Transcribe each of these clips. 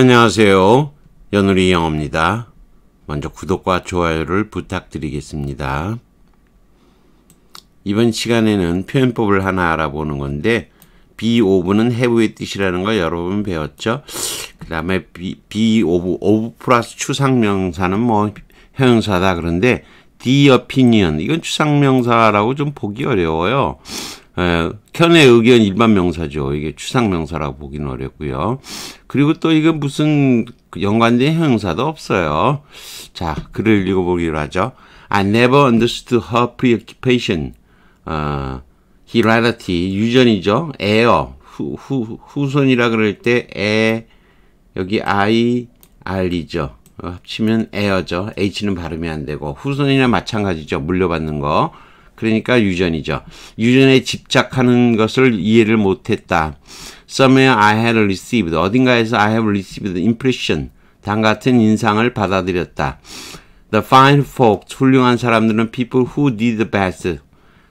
안녕하세요. 연우리 영어입니다. 먼저 구독과 좋아요를 부탁드리겠습니다. 이번 시간에는 표현법을 하나 알아보는 건데 be of는 have의 뜻이라는 걸 여러분 배웠죠? 그 다음에 be, be of, of 플러스 추상명사는 뭐 형용사다 그런데 the opinion 이건 추상명사라고 좀 보기 어려워요. 에, 예, 견해 의견 일반 명사죠. 이게 추상 명사라고 보기는 어렵고요. 그리고 또 이건 무슨 연관된 형용사도 없어요. 자, 글을 읽어보기로 하죠. I never understood her preoccupation. 어, hilarity, 유전이죠. 에어, 후, 후, 후손이라 그럴 때 에, 여기 I, R이죠. 합치면 에어죠. H는 발음이 안 되고 후손이나 마찬가지죠. 물려받는 거. 그러니까 유전이죠. 유전에 집착하는 것을 이해를 못했다. Somewhere I had received. 어딘가에서 I have received impression. 당 같은 인상을 받아들였다. The fine folk, 훌륭한 사람들은 people who did the best.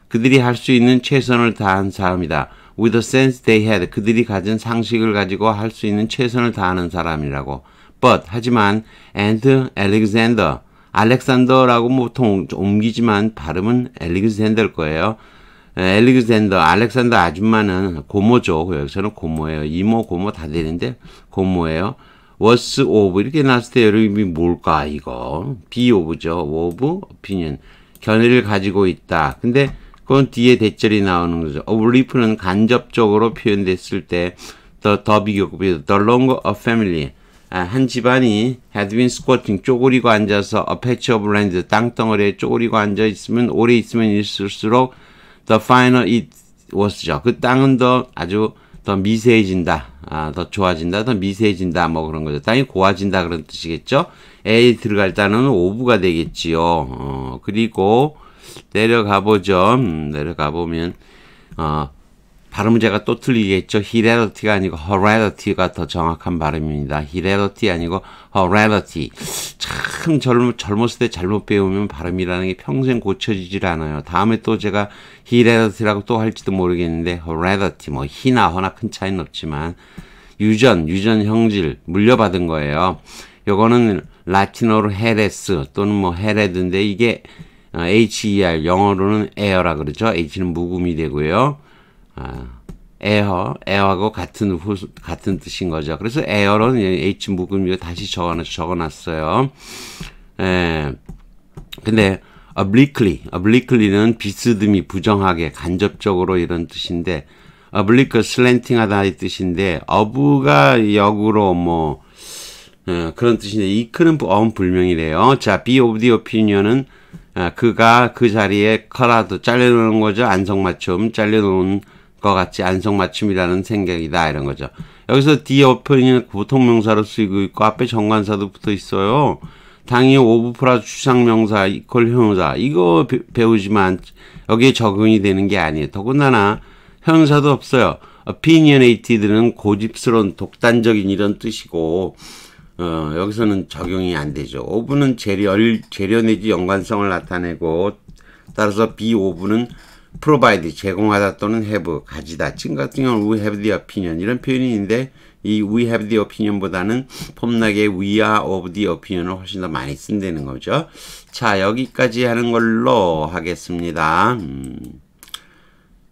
그들이 할 수 있는 최선을 다한 사람이다. With the sense they had. 그들이 가진 상식을 가지고 할 수 있는 최선을 다하는 사람이라고. But, 하지만, and Alexander. 알렉산더라고 뭐 보통 옮기지만 발음은 엘리그센더일 거예요. 엘리그센더 알렉산더 아줌마는 고모죠. 여기서는 고모예요. 이모, 고모 다 되는데 고모예요. was of 이렇게 나왔을 때 여러분이 뭘까 이거 be of죠. of opinion 견해를 가지고 있다. 근데 그건 뒤에 대절이 나오는 거죠. of 어, 는 간접적으로 표현됐을 때 t 더비교급이 the longer a family 아, 한 집안이 헤드윈 스쿼팅 쪼그리고 앉아서 어패치 어블 랜드 땅덩어리에 쪼그리고 앉아 있으면 오래 있으면 있을수록 더 파이널 이 워스죠. 그 땅은 더 아주 더 미세해진다. 아, 더 좋아진다. 더 미세해진다. 뭐 그런 거죠. 땅이 고와진다. 그런 뜻이겠죠. A 들어갈 단어는 오브가 되겠지요. 어, 그리고 내려가 보죠. 음, 내려가 보면 어, 발음 은 제가 또 틀리겠죠. heredity가 아니고 heredity가 더 정확한 발음입니다. heredity 아니고 heredity. 참 젊, 젊었을 때 잘못 배우면 발음이라는 게 평생 고쳐지질 않아요. 다음에 또 제가 heredity라고 또 할지도 모르겠는데 heredity 뭐 희나 허나 큰 차이는 없지만 유전, 유전 형질 물려받은 거예요. 요거는 라틴어로 헤레스 또는 뭐 헤레드인데 이게 어, HER 영어로는 에어라 그러죠. H는 무음이 되고요. 아, 에어, 에어하고 같은 후, 같은 뜻인 거죠. 그래서 에어는 H 묶음 위에 다시 적어, 적어놨어요. 에, 예. 근데 obliquely, obliquely는 비스듬히 부정하게 간접적으로 이런 뜻인데 oblique, slanting하다의 뜻인데 어부가 역으로 뭐 에, 어, 그런 뜻인데 이 크는 어음 불명이래요. 자, be of the opinion은 에, 아, 그가 그 자리에 커라도 잘려놓은 거죠. 안성맞춤 잘려놓은 것 같이 안성맞춤이라는 생각이다 이런 거죠. 여기서 D 어퍼링는 보통 명사로 쓰이고 있고 앞에 정관사도 붙어 있어요. 당연히 오브프라 추상명사 이퀄 형용사 이거 배우지만 여기에 적용이 되는 게 아니에요. 더군다나 형용사도 없어요. opinionated는 고집스러운 독단적인 이런 뜻이고 어, 여기서는 적용이 안 되죠. 오브는 재료재료내지 연관성을 나타내고 따라서 비오브는 provide 제공하다 또는 have 가지다 지금 같은 경우는 we have the opinion 이런 표현이 있는데 이 we have the opinion보다는 폼나게 we are of the opinion을 훨씬 더 많이 쓴다는 거죠 자 여기까지 하는 걸로 하겠습니다 음,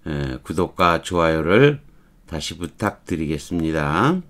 에, 구독과 좋아요를 다시 부탁드리겠습니다